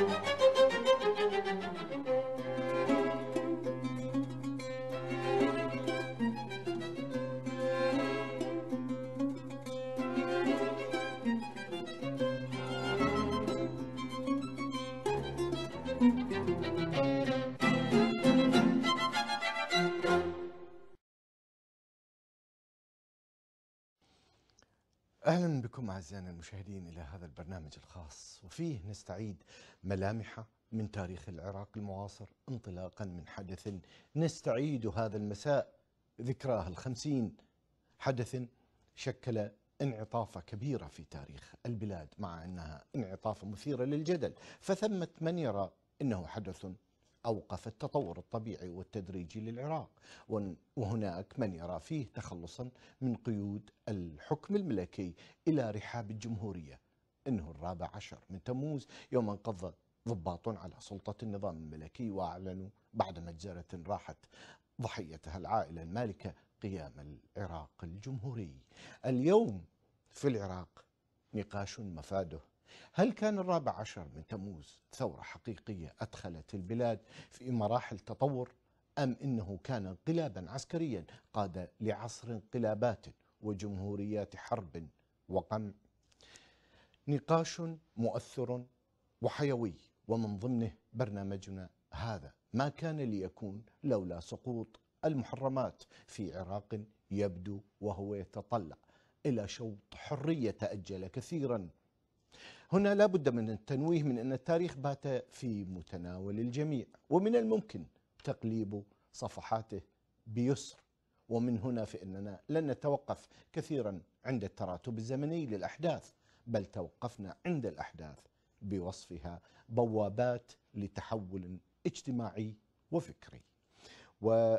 Música اهلا بكم اعزائنا المشاهدين الى هذا البرنامج الخاص وفيه نستعيد ملامحه من تاريخ العراق المعاصر انطلاقا من حدث نستعيد هذا المساء ذكراه الخمسين حدث شكل انعطافة كبيرة في تاريخ البلاد مع أنها انعطافة مثيرة للجدل فثمة من يرى أنه حدث أوقف التطور الطبيعي والتدريجي للعراق وهناك من يرى فيه تخلصا من قيود الحكم الملكي إلى رحاب الجمهورية إنه الرابع عشر من تموز يوم انقضى ضباط على سلطة النظام الملكي وأعلنوا بعد مجزرة راحت ضحيتها العائلة المالكة قيام العراق الجمهوري اليوم في العراق نقاش مفاده هل كان الرابع عشر من تموز ثورة حقيقية أدخلت البلاد في مراحل تطور أم إنه كان انقلابا عسكريا قاد لعصر انقلابات وجمهوريات حرب وقمع نقاش مؤثر وحيوي ومن ضمنه برنامجنا هذا ما كان ليكون لولا سقوط المحرمات في عراق يبدو وهو يتطلع الى شوط حريه تاجل كثيرا هنا لا بد من التنويه من أن التاريخ بات في متناول الجميع ومن الممكن تقليب صفحاته بيسر ومن هنا فإننا لن نتوقف كثيرا عند التراتب الزمني للأحداث بل توقفنا عند الأحداث بوصفها بوابات لتحول اجتماعي وفكري و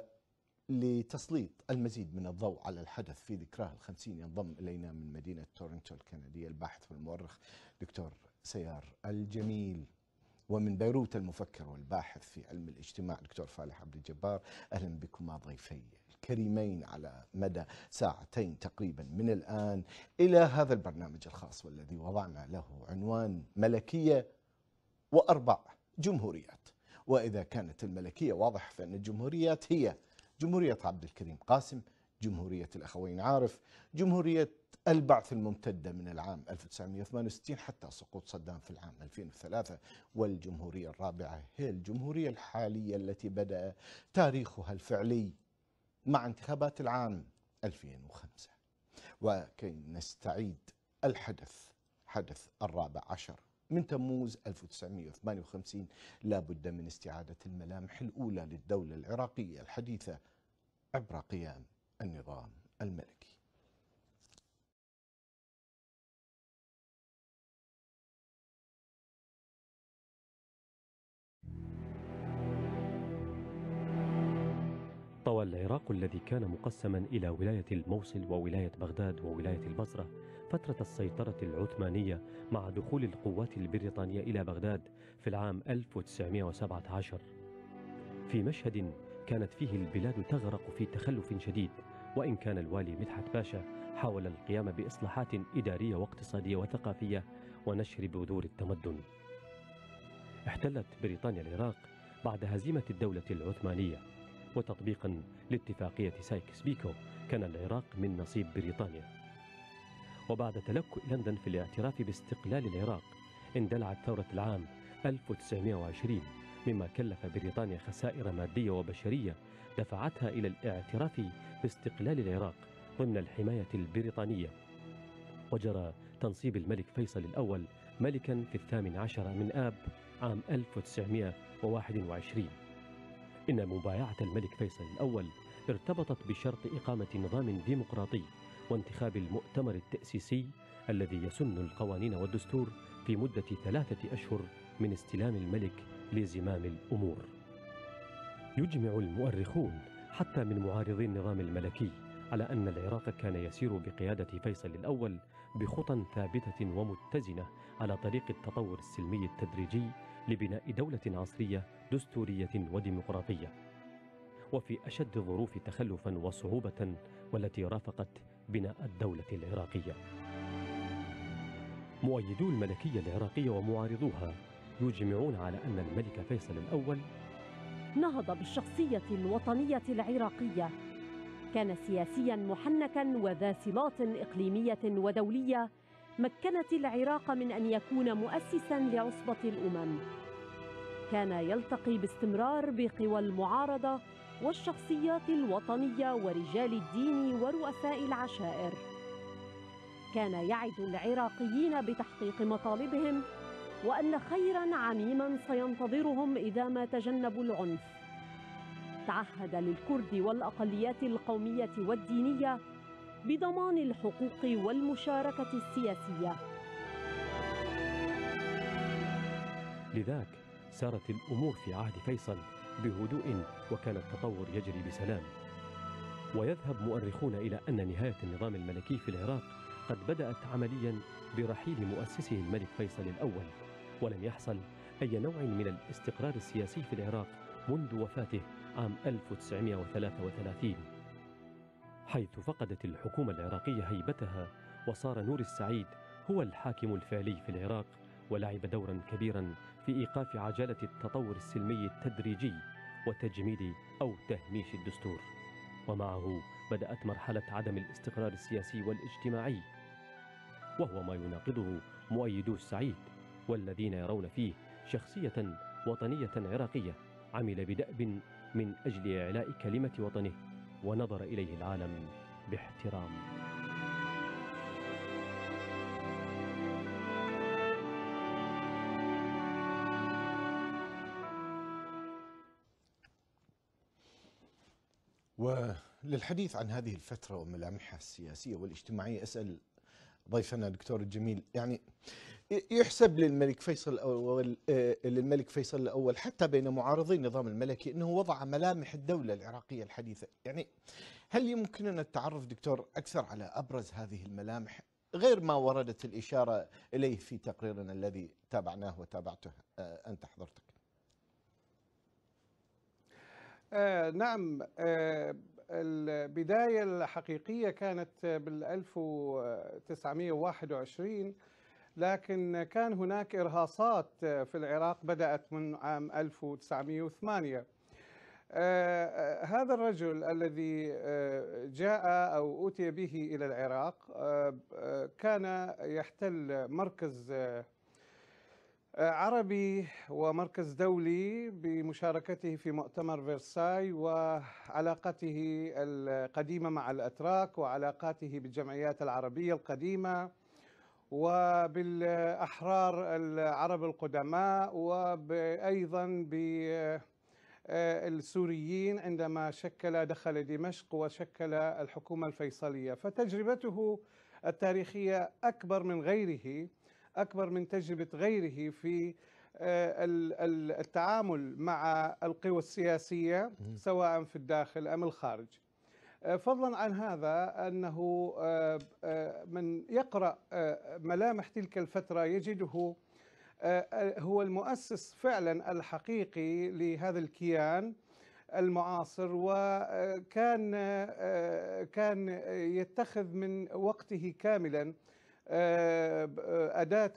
لتسليط المزيد من الضوء على الحدث في ذكراه الخمسين ينضم إلينا من مدينة تورنتو الكندية الباحث والمؤرخ دكتور سيار الجميل ومن بيروت المفكر والباحث في علم الاجتماع دكتور فالح عبد الجبار أهلا بكما ضيفي الكريمين على مدى ساعتين تقريبا من الآن إلى هذا البرنامج الخاص والذي وضعنا له عنوان ملكية وأربع جمهوريات وإذا كانت الملكية واضح فإن الجمهوريات هي جمهورية عبد الكريم قاسم جمهورية الأخوين عارف جمهورية البعث الممتدة من العام 1968 حتى سقوط صدام في العام 2003 والجمهورية الرابعة هي الجمهورية الحالية التي بدأ تاريخها الفعلي مع انتخابات العام 2005 وكي نستعيد الحدث حدث الرابع عشر من تموز 1958 لا بد من استعادة الملامح الأولى للدولة العراقية الحديثة عبر قيام النظام الملكي طوى العراق الذي كان مقسما إلى ولاية الموصل وولاية بغداد وولاية البصرة فترة السيطرة العثمانية مع دخول القوات البريطانية إلى بغداد في العام 1917 في مشهد كانت فيه البلاد تغرق في تخلف شديد وإن كان الوالي مدحت باشا حاول القيام بإصلاحات إدارية واقتصادية وثقافية ونشر بذور التمدن احتلت بريطانيا العراق بعد هزيمة الدولة العثمانية وتطبيقا لاتفاقية سايكس بيكو كان العراق من نصيب بريطانيا وبعد تلكؤ لندن في الاعتراف باستقلال العراق اندلعت ثورة العام 1920 مما كلف بريطانيا خسائر مادية وبشرية دفعتها إلى الاعتراف باستقلال العراق ضمن الحماية البريطانية وجرى تنصيب الملك فيصل الأول ملكا في الثامن عشر من آب عام 1921 إن مبايعة الملك فيصل الأول ارتبطت بشرط إقامة نظام ديمقراطي وانتخاب المؤتمر التأسيسي الذي يسن القوانين والدستور في مدة ثلاثة أشهر من استلام الملك لزمام الأمور يجمع المؤرخون حتى من معارضي النظام الملكي على أن العراق كان يسير بقيادة فيصل الأول بخطى ثابتة ومتزنة على طريق التطور السلمي التدريجي لبناء دولة عصرية دستورية وديمقراطية وفي أشد الظروف تخلفا وصعوبة والتي رافقت بناء الدولة العراقية مؤيدو الملكية العراقية ومعارضوها يجمعون على أن الملك فيصل الأول نهض بالشخصية الوطنية العراقية كان سياسيا محنكا وذا صلات إقليمية ودولية مكنت العراق من أن يكون مؤسسا لعصبة الأمم كان يلتقي باستمرار بقوى المعارضة والشخصيات الوطنية ورجال الدين ورؤساء العشائر كان يعد العراقيين بتحقيق مطالبهم وأن خيرا عميما سينتظرهم إذا ما تجنبوا العنف تعهد للكرد والأقليات القومية والدينية بضمان الحقوق والمشاركة السياسية لذاك سارت الأمور في عهد فيصل بهدوء وكان التطور يجري بسلام ويذهب مؤرخون إلى أن نهاية النظام الملكي في العراق قد بدأت عمليا برحيل مؤسسه الملك فيصل الأول ولم يحصل أي نوع من الاستقرار السياسي في العراق منذ وفاته عام 1933 حيث فقدت الحكومة العراقية هيبتها وصار نور السعيد هو الحاكم الفعلي في العراق ولعب دورا كبيرا في إيقاف عجلة التطور السلمي التدريجي وتجميد أو تهميش الدستور ومعه بدأت مرحلة عدم الاستقرار السياسي والاجتماعي وهو ما يناقضه مؤيدو السعيد والذين يرون فيه شخصية وطنية عراقية عمل بدأب من أجل إعلاء كلمة وطنه ونظر إليه العالم باحترام وللحديث عن هذه الفترة وملامحها السياسية والاجتماعية أسأل ضيفنا الدكتور الجميل يعني يحسب للملك فيصل الاول آه، للملك فيصل الاول حتى بين معارضي النظام الملكي انه وضع ملامح الدوله العراقيه الحديثه، يعني هل يمكننا التعرف دكتور اكثر على ابرز هذه الملامح غير ما وردت الاشاره اليه في تقريرنا الذي تابعناه وتابعته آه، انت حضرتك. آه نعم آه البداية الحقيقية كانت بال 1921 لكن كان هناك إرهاصات في العراق بدأت من عام 1908 آه، آه، هذا الرجل الذي آه، جاء أو أتي به إلى العراق كان يحتل مركز عربي ومركز دولي بمشاركته في مؤتمر فرساي وعلاقته القديمة مع الأتراك وعلاقاته بالجمعيات العربية القديمة وبالأحرار العرب القدماء وأيضا بالسوريين آه، عندما شكل دخل دمشق وشكل الحكومة الفيصلية فتجربته التاريخية أكبر من غيره أكبر من تجربة غيره في آه، التعامل مع القوى السياسية سواء في الداخل أم الخارج آه، فضلا عن هذا أنه آه، من يقرأ ملامح تلك الفترة يجده هو المؤسس فعلا الحقيقي لهذا الكيان المعاصر وكان كان يتخذ من وقته كاملا آه، آه، أداة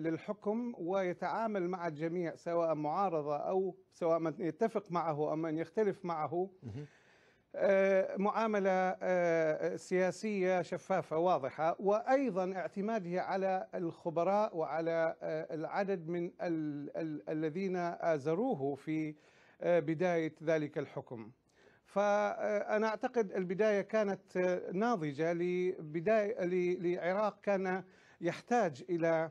للحكم ويتعامل مع الجميع سواء معارضة أو سواء من يتفق معه أو من يختلف معه آه، معاملة سياسية شفافة واضحة وأيضا اعتماده على الخبراء وعلى العدد من الذين آزروه في بداية ذلك الحكم فأنا أعتقد البداية كانت ناضجة لبداية لعراق كان يحتاج إلى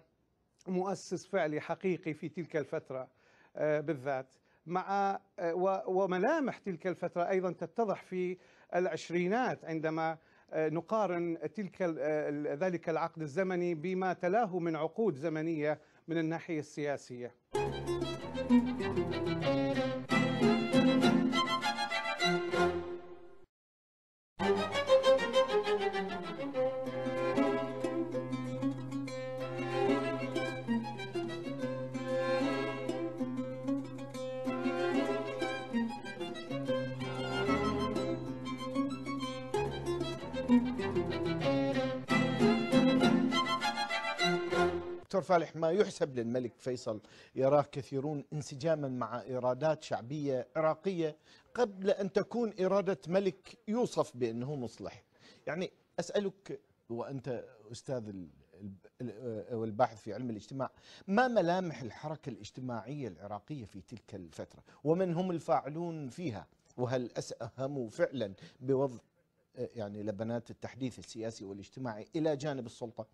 مؤسس فعلي حقيقي في تلك الفترة آه، بالذات مع آه، وملامح تلك الفترة أيضا تتضح في العشرينات عندما آه، نقارن تلك ذلك العقد الزمني بما تلاه من عقود زمنية من الناحية السياسية صالح ما يحسب للملك فيصل يراه كثيرون انسجاما مع إرادات شعبية عراقية قبل أن تكون إرادة ملك يوصف بأنه مصلح يعني أسألك وأنت أستاذ والباحث في علم الاجتماع ما ملامح الحركة الاجتماعية العراقية في تلك الفترة ومن هم الفاعلون فيها وهل أسهموا فعلا بوضع يعني لبنات التحديث السياسي والاجتماعي إلى جانب السلطة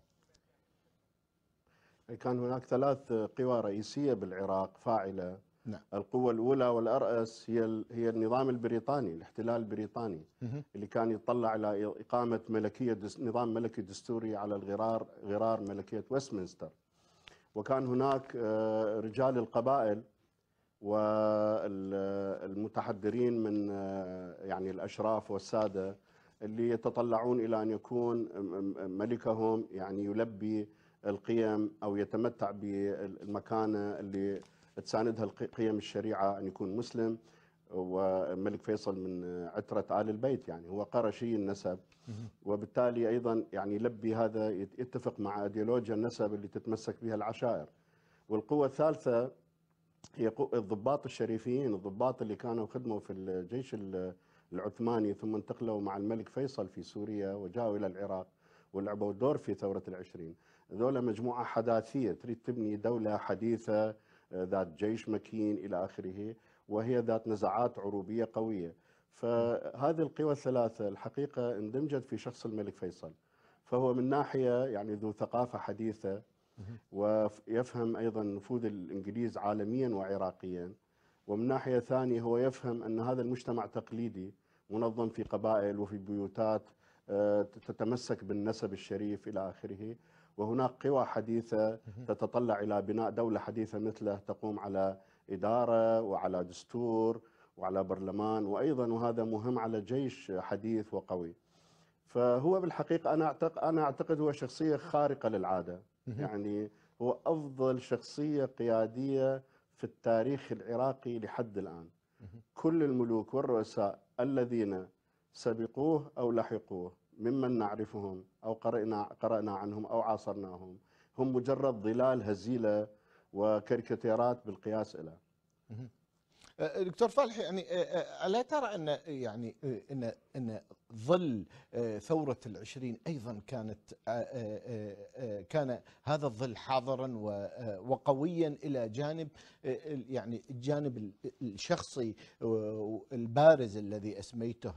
كان هناك ثلاث قوى رئيسيه بالعراق فاعله نعم. القوة الأولى والأرأس هي هي النظام البريطاني الاحتلال البريطاني مه. اللي كان يطلع على إقامة ملكية دس نظام ملكي دستوري على الغرار غرار ملكية ويستمنستر وكان هناك آه، رجال القبائل والمتحدرين من آه، يعني الأشراف والسادة اللي يتطلعون إلى أن يكون ملكهم يعني يلبي القيم او يتمتع بالمكانه اللي تساندها قيم الشريعه ان يكون مسلم والملك فيصل من عترة آل البيت يعني هو قرشي النسب وبالتالي أيضا يعني يلبي هذا يتفق مع أيديولوجيا النسب اللي تتمسك بها العشائر والقوة الثالثة هي الضباط الشريفيين الضباط اللي كانوا خدموا في الجيش العثماني ثم انتقلوا مع الملك فيصل في سوريا وجاءوا إلى العراق ولعبوا دور في ثورة العشرين ذولا مجموعة حداثية تريد تبني دولة حديثة آه، ذات جيش مكين إلى آخره وهي ذات نزعات عروبية قوية فهذه القوى الثلاثة الحقيقة اندمجت في شخص الملك فيصل فهو من ناحية يعني ذو ثقافة حديثة ويفهم أيضا نفوذ الإنجليز عالميا وعراقيا ومن ناحية ثانية هو يفهم أن هذا المجتمع تقليدي منظم في قبائل وفي بيوتات آه، تتمسك بالنسب الشريف إلى آخره وهناك قوى حديثة تتطلع إلى بناء دولة حديثة مثله تقوم على إدارة وعلى دستور وعلى برلمان وأيضا وهذا مهم على جيش حديث وقوي فهو بالحقيقة أنا أعتقد, أنا أعتقد هو شخصية خارقة للعادة يعني هو أفضل شخصية قيادية في التاريخ العراقي لحد الآن كل الملوك والرؤساء الذين سبقوه أو لحقوه ممن نعرفهم أو قرأنا, قرأنا عنهم أو عاصرناهم هم مجرد ظلال هزيلة وكاريكاتيرات بالقياس إلى أه، دكتور فالح يعني أه، أه، ألا ترى أن يعني أن أن ظل آه، ثورة العشرين أيضا كانت آه، آه، كان هذا الظل حاضرا وقويا إلى جانب يعني الجانب الشخصي البارز الذي أسميته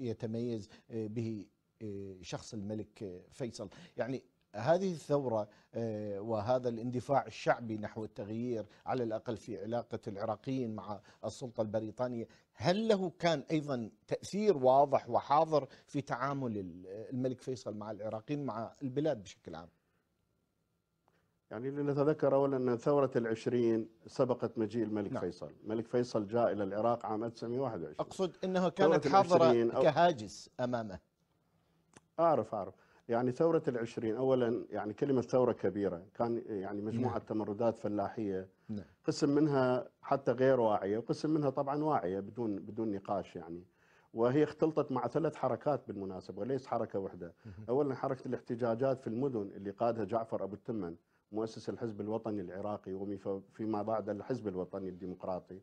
يتميز به شخص الملك فيصل يعني هذه الثورة آه، وهذا الاندفاع الشعبي نحو التغيير على الأقل في علاقة العراقيين مع السلطة البريطانية هل له كان أيضا تأثير واضح وحاضر في تعامل الملك فيصل مع العراقيين مع البلاد بشكل عام يعني لنتذكر أولا أن ثورة العشرين سبقت مجيء الملك نعم. فيصل الملك فيصل جاء إلى العراق عام 1921 أقصد أنها كانت حاضرة كهاجس أمامه أعرف أعرف يعني ثورة العشرين أولا يعني كلمة ثورة كبيرة كان يعني مجموعة نعم. تمردات فلاحية نعم. قسم منها حتى غير واعية وقسم منها طبعا واعية بدون بدون نقاش يعني وهي اختلطت مع ثلاث حركات بالمناسبة وليس حركة واحدة أولا حركة الاحتجاجات في المدن اللي قادها جعفر أبو التمن مؤسس الحزب الوطني العراقي وفيما بعد الحزب الوطني الديمقراطي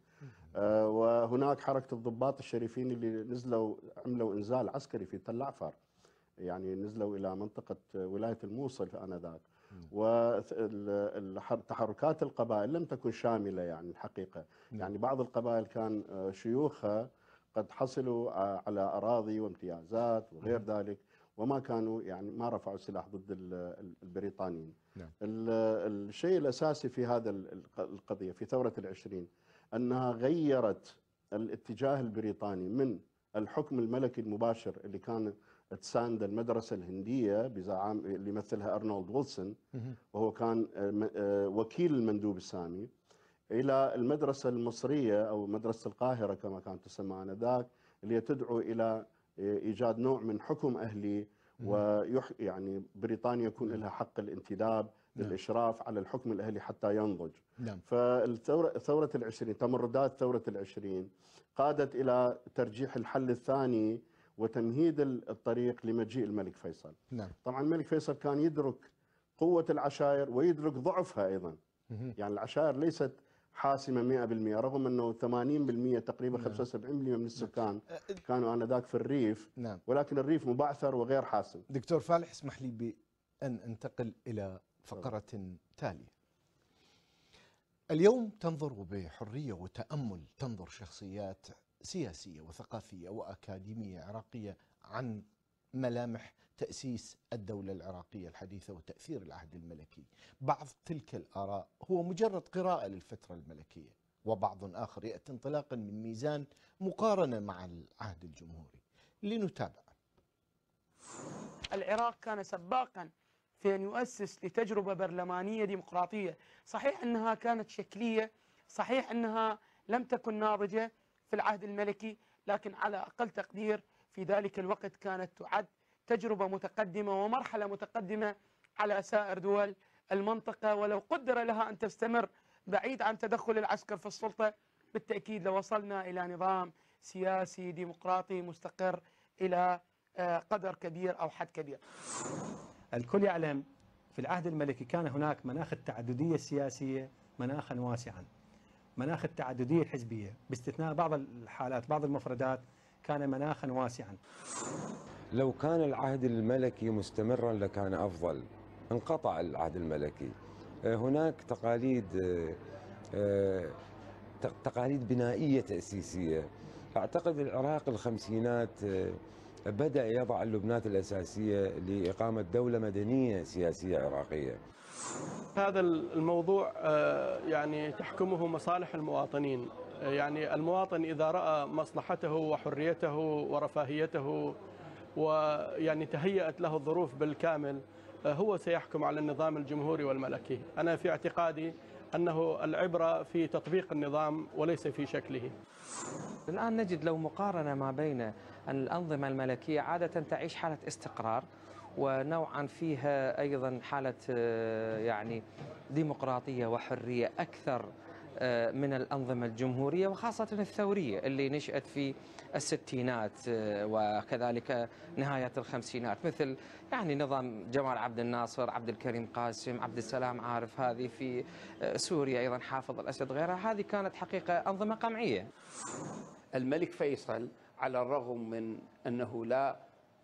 آه، وهناك حركة الضباط الشريفين اللي نزلوا عملوا إنزال عسكري في تل عفر يعني نزلوا الى منطقه ولايه الموصل انذاك وتحركات القبائل لم تكن شامله يعني الحقيقه يعني بعض القبائل كان آه، شيوخها قد حصلوا آه، على اراضي وامتيازات وغير ذلك وما كانوا يعني ما رفعوا سلاح ضد البريطانيين نعم. الشيء الأساسي في هذا القضية في ثورة العشرين أنها غيرت الاتجاه البريطاني من الحكم الملكي المباشر اللي كان تساند المدرسة الهندية بزعام اللي يمثلها أرنولد ويلسون وهو كان آه، آه، وكيل المندوب السامي إلى المدرسة المصرية أو مدرسة القاهرة كما كانت تسمى آنذاك اللي تدعو إلى آه، إيجاد نوع من حكم أهلي ويح يعني بريطانيا يكون نعم. لها حق الانتداب نعم. للإشراف على الحكم الأهلي حتى ينضج نعم. فثورة العشرين تمردات ثورة العشرين قادت إلى ترجيح الحل الثاني وتمهيد الطريق لمجيء الملك فيصل نعم. طبعا الملك فيصل كان يدرك قوة العشائر ويدرك ضعفها أيضا مه. يعني العشائر ليست حاسمة 100% رغم أنه 80% تقريبا نعم. 75% من السكان نعم. كانوا آنذاك في الريف نعم. ولكن الريف مبعثر وغير حاسم دكتور فالح اسمح لي بأن أنتقل إلى فقرة طبعا. تالية اليوم تنظر بحرية وتأمل تنظر شخصيات سياسيه وثقافيه واكاديميه عراقيه عن ملامح تأسيس الدولة العراقية الحديثة وتأثير العهد الملكي بعض تلك الآراء هو مجرد قراءة للفترة الملكية وبعض آخر يأتي انطلاقا من ميزان مقارنة مع العهد الجمهوري لنتابع العراق كان سباقا في أن يؤسس لتجربة برلمانية ديمقراطية صحيح أنها كانت شكلية صحيح أنها لم تكن ناضجة في العهد الملكي لكن على أقل تقدير في ذلك الوقت كانت تعد تجربة متقدمة ومرحلة متقدمة على سائر دول المنطقة ولو قدر لها أن تستمر بعيد عن تدخل العسكر في السلطة بالتأكيد لوصلنا إلى نظام سياسي ديمقراطي مستقر إلى آه، قدر كبير أو حد كبير الكل يعلم في العهد الملكي كان هناك مناخ التعددية السياسية مناخا واسعا مناخ التعددية الحزبية باستثناء بعض الحالات بعض المفردات كان مناخا واسعا لو كان العهد الملكي مستمرا لكان أفضل انقطع العهد الملكي آه، هناك تقاليد آه، آه، تقاليد بنائية تأسيسية أعتقد العراق الخمسينات بدأ يضع اللبنات الأساسية لإقامة دولة مدنية سياسية عراقية هذا الموضوع آه، يعني تحكمه مصالح المواطنين آه، يعني المواطن إذا رأى مصلحته وحريته ورفاهيته ويعني تهيأت له الظروف بالكامل آه، هو سيحكم على النظام الجمهوري والملكي أنا في اعتقادي أنه العبرة في تطبيق النظام وليس في شكله الآن نجد لو مقارنة ما بين الأنظمة الملكية عادة تعيش حالة استقرار ونوعا فيها أيضا حالة آه، يعني ديمقراطية وحرية أكثر آه، من الأنظمة الجمهورية وخاصة الثورية اللي نشأت في الستينات آه، وكذلك نهاية الخمسينات مثل يعني نظام جمال عبد الناصر عبد الكريم قاسم عبد السلام عارف هذه في سوريا أيضا حافظ الأسد غيرها هذه كانت حقيقة أنظمة قمعية الملك فيصل على الرغم من أنه لا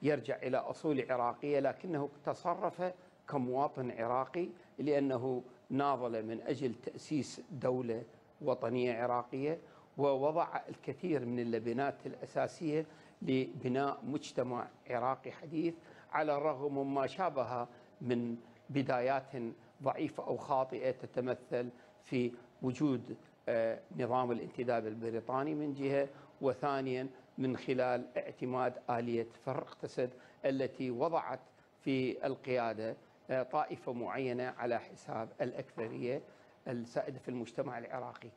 يرجع إلى أصول عراقية لكنه تصرف كمواطن عراقي لأنه ناضل من أجل تأسيس دولة وطنية عراقية ووضع الكثير من اللبنات الأساسية لبناء مجتمع عراقي حديث على الرغم مما شابه من بدايات ضعيفة أو خاطئة تتمثل في وجود آه، نظام الانتداب البريطاني من جهة وثانيا من خلال اعتماد آلية فرق تسد التي وضعت في القيادة آه، طائفة معينة على حساب الأكثرية السائدة في المجتمع العراقي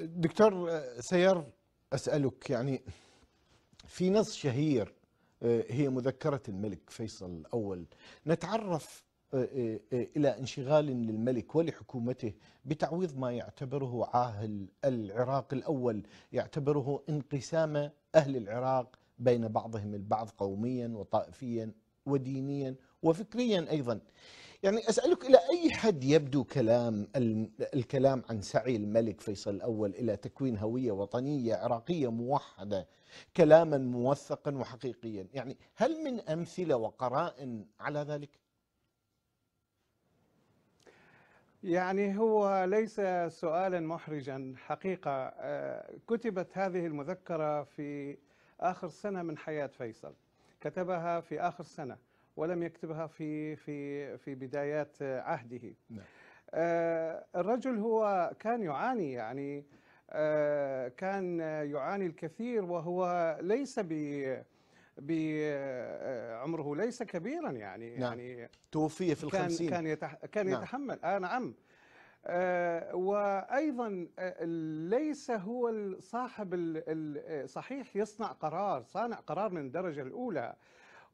دكتور سير أسألك يعني في نص شهير آه، هي مذكرة الملك فيصل الأول نتعرف آه، آه، إلى انشغال للملك ولحكومته بتعويض ما يعتبره عاهل العراق الأول يعتبره انقسام أهل العراق بين بعضهم البعض قوميا وطائفيا ودينيا وفكريا ايضا. يعني اسالك الى اي حد يبدو كلام الكلام عن سعي الملك فيصل الاول الى تكوين هويه وطنيه عراقيه موحده كلاما موثقا وحقيقيا، يعني هل من امثله وقرائن على ذلك؟ يعني هو ليس سؤالا محرجا حقيقه آه، كتبت هذه المذكره في اخر سنه من حياه فيصل كتبها في اخر سنه ولم يكتبها في في في بدايات عهده نعم. آه، الرجل هو كان يعاني يعني آه، كان يعاني الكثير وهو ليس ب بعمره آه، ليس كبيرا يعني نعم. يعني توفي في الخمسين كان يتح كان نعم. يتحمل آه نعم آه وايضا ليس هو صاحب صحيح يصنع قرار صانع قرار من الدرجه الاولى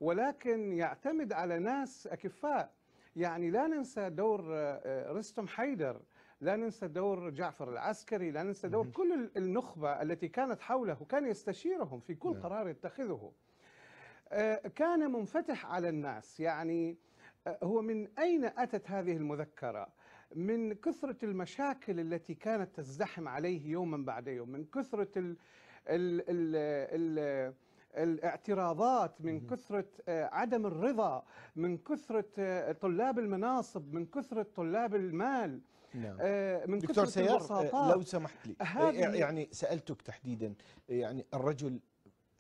ولكن يعتمد على ناس أكفاء يعني لا ننسى دور آه، آه، رستم حيدر لا ننسى دور جعفر العسكري لا ننسى دور كل النخبة التي كانت حوله كان يستشيرهم في كل نعم. قرار يتخذه آه، كان منفتح على الناس يعني هو من أين أتت هذه المذكرة من كثرة المشاكل التي كانت تزدحم عليه يوما بعد يوم من كثرة ال ال ال ال الاعتراضات من كثرة آه، عدم الرضا من كثرة آه، طلاب المناصب من كثرة طلاب المال نعم. آه، من دكتور سيار لو سمحت لي يعني, يعني سألتك تحديدا يعني الرجل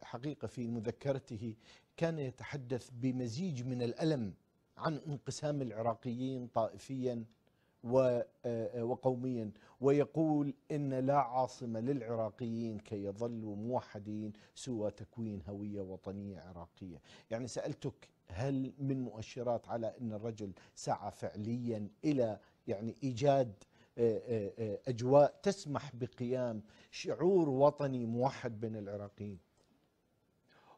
حقيقة في مذكرته كان يتحدث بمزيج من الألم عن انقسام العراقيين طائفيا آه، آه، وقوميا ويقول ان لا عاصمه للعراقيين كي يظلوا موحدين سوى تكوين هويه وطنيه عراقيه، يعني سالتك هل من مؤشرات على ان الرجل سعى فعليا الى يعني ايجاد آه، اجواء تسمح بقيام شعور وطني موحد بين العراقيين؟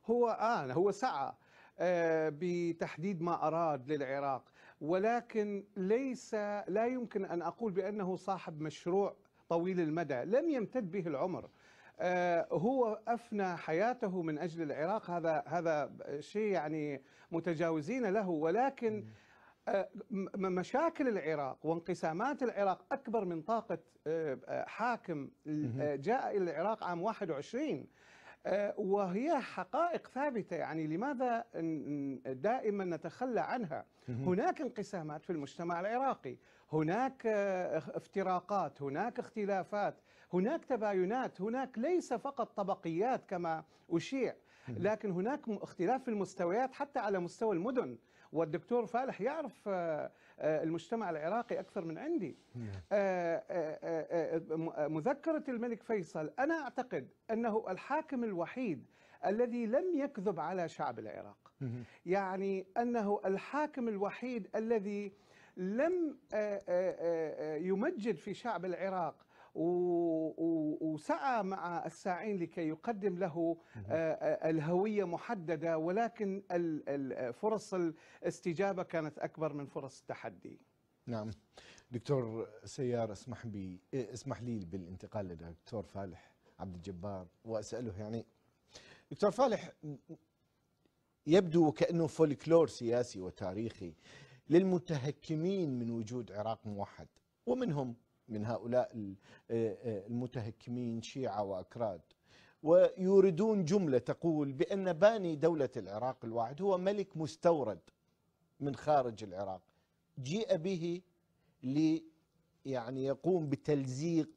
هو آن آه هو سعى بتحديد ما أراد للعراق ولكن ليس لا يمكن أن أقول بأنه صاحب مشروع طويل المدى لم يمتد به العمر آه، هو افنى حياته من اجل العراق هذا هذا شيء يعني متجاوزين له ولكن آه، مشاكل العراق وانقسامات العراق اكبر من طاقه آه، حاكم جاء الى العراق عام 21 آه، وهي حقائق ثابتة يعني لماذا دائما نتخلى عنها هناك انقسامات في المجتمع العراقي هناك آه، افتراقات هناك اختلافات هناك تباينات هناك ليس فقط طبقيات كما أشيع لكن هناك اختلاف في المستويات حتى على مستوى المدن والدكتور فالح يعرف آه، آه، المجتمع العراقي أكثر من عندي نعم. آه، آه، مذكرة الملك فيصل أنا أعتقد أنه الحاكم الوحيد الذي لم يكذب على شعب العراق يعني أنه الحاكم الوحيد الذي لم يمجد في شعب العراق وسعى مع الساعين لكي يقدم له آه، آه، الهوية محددة ولكن فرص الاستجابة كانت أكبر من فرص التحدي نعم دكتور سيار اسمح بي اسمح لي بالانتقال لدكتور فالح عبد الجبار واساله يعني دكتور فالح يبدو وكانه فولكلور سياسي وتاريخي للمتهكمين من وجود عراق موحد ومنهم من هؤلاء آه، آه، المتهكمين شيعة وأكراد ويوردون جملة تقول بأن باني دولة العراق الواحد هو ملك مستورد من خارج العراق جيء به لي يعني يقوم بتلزيق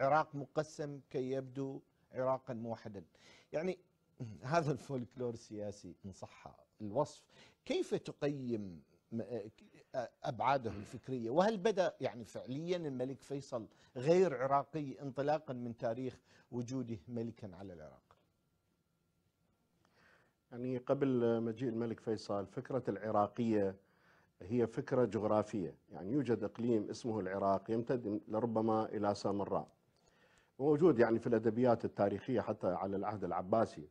عراق مقسم كي يبدو عراقا موحدا يعني هذا الفولكلور السياسي إن صح الوصف كيف تقيم آه، أبعاده الفكرية وهل بدأ يعني فعليا الملك فيصل غير عراقي انطلاقا من تاريخ وجوده ملكا على العراق يعني قبل مجيء الملك فيصل فكرة العراقية هي فكرة جغرافية يعني يوجد إقليم اسمه العراق يمتد لربما إلى سامراء موجود يعني في الأدبيات التاريخية حتى على العهد العباسي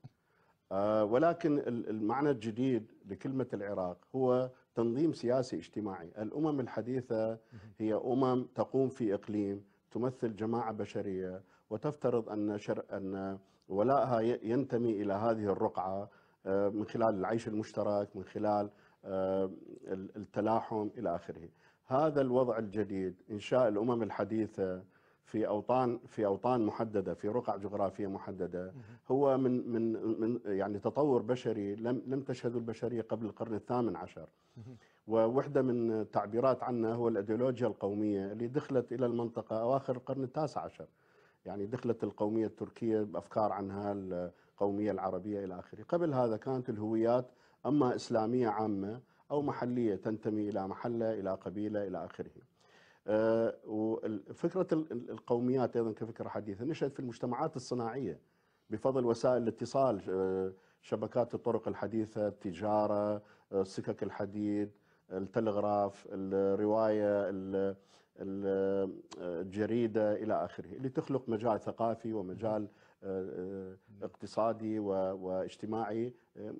آه، ولكن المعنى الجديد لكلمة العراق هو تنظيم سياسي اجتماعي الأمم الحديثة هي أمم تقوم في إقليم تمثل جماعة بشرية وتفترض أن, شر... أن ولائها ينتمي إلى هذه الرقعة آه، من خلال العيش المشترك من خلال آه، التلاحم إلى آخره هذا الوضع الجديد إنشاء الأمم الحديثة في اوطان في اوطان محدده في رقع جغرافيه محدده هو من من من يعني تطور بشري لم لم تشهده البشريه قبل القرن الثامن عشر ووحده من التعبيرات عنها هو الايديولوجيا القوميه اللي دخلت الى المنطقه اواخر القرن التاسع عشر يعني دخلت القوميه التركيه بافكار عنها القوميه العربيه الى اخره قبل هذا كانت الهويات اما اسلاميه عامه او محليه تنتمي الى محله الى قبيله الى اخره آه، وفكرة القوميات أيضا كفكرة حديثة نشأت في المجتمعات الصناعية بفضل وسائل الاتصال آه، شبكات الطرق الحديثة التجارة آه، سكك الحديد التلغراف الرواية الجريدة إلى آخره اللي تخلق مجال ثقافي ومجال اقتصادي واجتماعي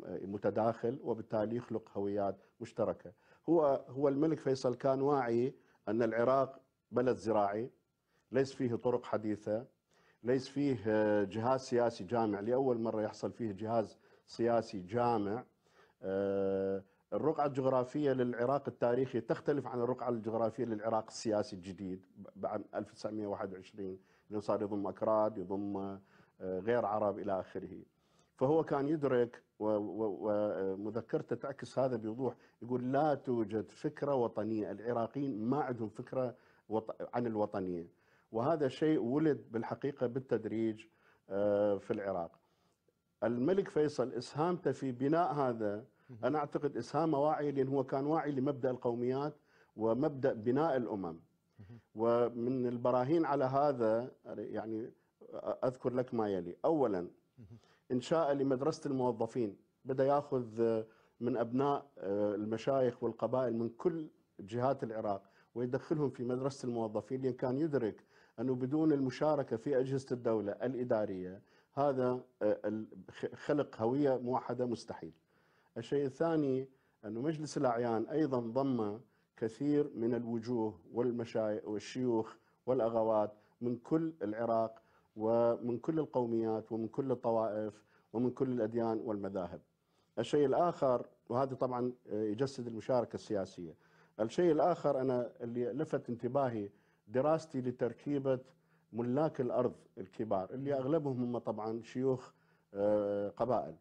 متداخل وبالتالي يخلق هويات مشتركة هو هو الملك فيصل كان واعي أن العراق بلد زراعي ليس فيه طرق حديثة ليس فيه آه، جهاز سياسي جامع لأول مرة يحصل فيه جهاز سياسي جامع آه، الرقعة الجغرافية للعراق التاريخي تختلف عن الرقعة الجغرافية للعراق السياسي الجديد بعد 1921 لأنه صار يضم أكراد يضم آه، غير عرب إلى آخره فهو كان يدرك ومذكرته تعكس هذا بوضوح يقول لا توجد فكرة وطنية العراقيين ما عندهم فكرة عن الوطنية وهذا شيء ولد بالحقيقة بالتدريج آه، في العراق الملك فيصل إسهامته في بناء هذا أنا أعتقد إسهامه واعي لان هو كان واعي لمبدأ القوميات ومبدأ بناء الأمم ومن البراهين على هذا يعني أذكر لك ما يلي أولا انشاء لمدرسه الموظفين بدا ياخذ آه، من ابناء آه، المشايخ والقبائل من كل جهات العراق ويدخلهم في مدرسه الموظفين لان كان يدرك انه بدون المشاركه في اجهزه الدوله الاداريه هذا آه، خلق هويه موحده مستحيل. الشيء الثاني انه مجلس الاعيان ايضا ضم كثير من الوجوه والمشايخ والشيوخ والاغوات من كل العراق ومن كل القوميات ومن كل الطوائف ومن كل الأديان والمذاهب الشيء الآخر وهذا طبعا يجسد المشاركة السياسية الشيء الآخر أنا اللي لفت انتباهي دراستي لتركيبة ملاك الأرض الكبار اللي أغلبهم هم طبعا شيوخ آه، قبائل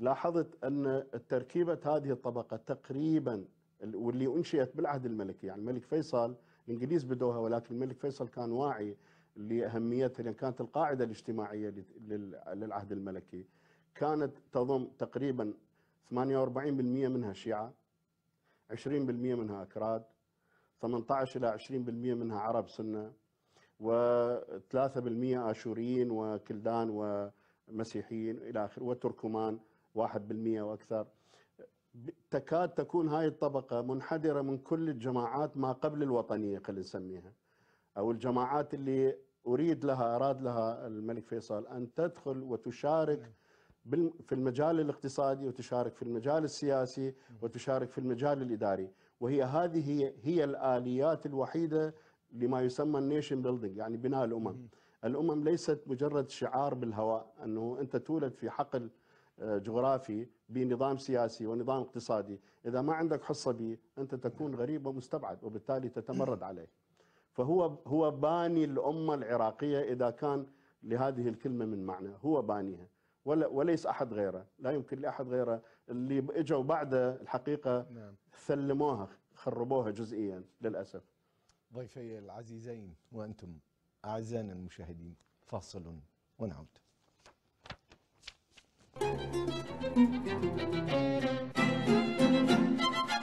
لاحظت أن تركيبة هذه الطبقة تقريبا واللي أنشئت بالعهد الملكي يعني الملك فيصل الإنجليز بدوها ولكن الملك فيصل كان واعي لأهميتها كانت القاعدة الاجتماعية للعهد الملكي كانت تضم تقريبا 48% منها شيعة 20% منها أكراد 18 إلى 20% منها عرب سنة و3% آشوريين وكلدان ومسيحيين إلى آخره وتركمان 1% وأكثر تكاد تكون هاي الطبقة منحدرة من كل الجماعات ما قبل الوطنية خلينا نسميها أو الجماعات اللي أريد لها أراد لها الملك فيصل أن تدخل وتشارك نعم. في المجال الاقتصادي وتشارك في المجال السياسي نعم. وتشارك في المجال الإداري وهي هذه هي الآليات الوحيدة لما يسمى النيشن بيلدينج يعني بناء الأمم الأمم ليست مجرد شعار بالهواء أنه أنت تولد في حقل آه، جغرافي بنظام سياسي ونظام اقتصادي إذا ما عندك حصة به أنت تكون نعم. غريب ومستبعد وبالتالي تتمرد عليه فهو هو باني الأمة العراقية إذا كان لهذه الكلمة من معنى هو بانيها ولا وليس أحد غيره لا يمكن لأحد غيره اللي إجوا بعده الحقيقة نعم. ثلموها خربوها جزئيا للأسف ضيفي العزيزين وأنتم أعزائنا المشاهدين فاصل ونعود Thank you.